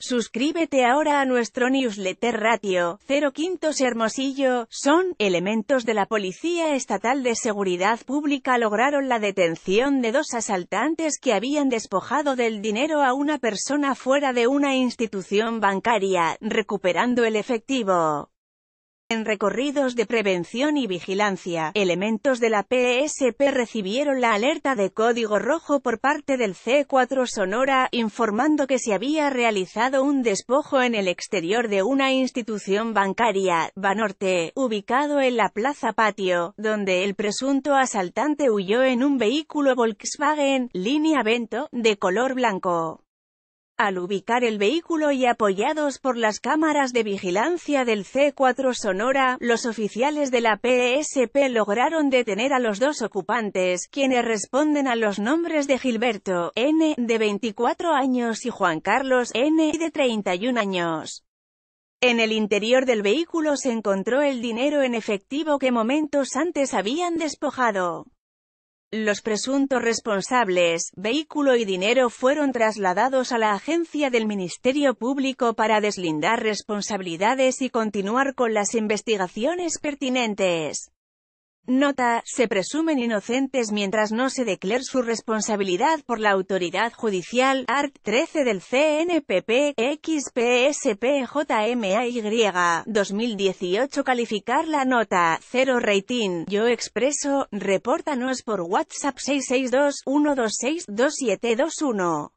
Suscríbete ahora a nuestro newsletter Ratio 05 Hermosillo, son, elementos de la Policía Estatal de Seguridad Pública lograron la detención de dos asaltantes que habían despojado del dinero a una persona fuera de una institución bancaria, recuperando el efectivo. En recorridos de prevención y vigilancia, elementos de la PSP recibieron la alerta de código rojo por parte del C4 Sonora, informando que se había realizado un despojo en el exterior de una institución bancaria, Banorte, ubicado en la Plaza Patio, donde el presunto asaltante huyó en un vehículo Volkswagen, línea Vento, de color blanco. Al ubicar el vehículo y apoyados por las cámaras de vigilancia del C4 Sonora, los oficiales de la PSP e lograron detener a los dos ocupantes, quienes responden a los nombres de Gilberto, N., de 24 años y Juan Carlos, N., de 31 años. En el interior del vehículo se encontró el dinero en efectivo que momentos antes habían despojado. Los presuntos responsables, vehículo y dinero fueron trasladados a la agencia del Ministerio Público para deslindar responsabilidades y continuar con las investigaciones pertinentes. Nota, se presumen inocentes mientras no se declare su responsabilidad por la autoridad judicial, art. 13 del CNPP, XPSPJMAY, 2018 calificar la nota, 0 rating, yo expreso, repórtanos por WhatsApp 662 126 2721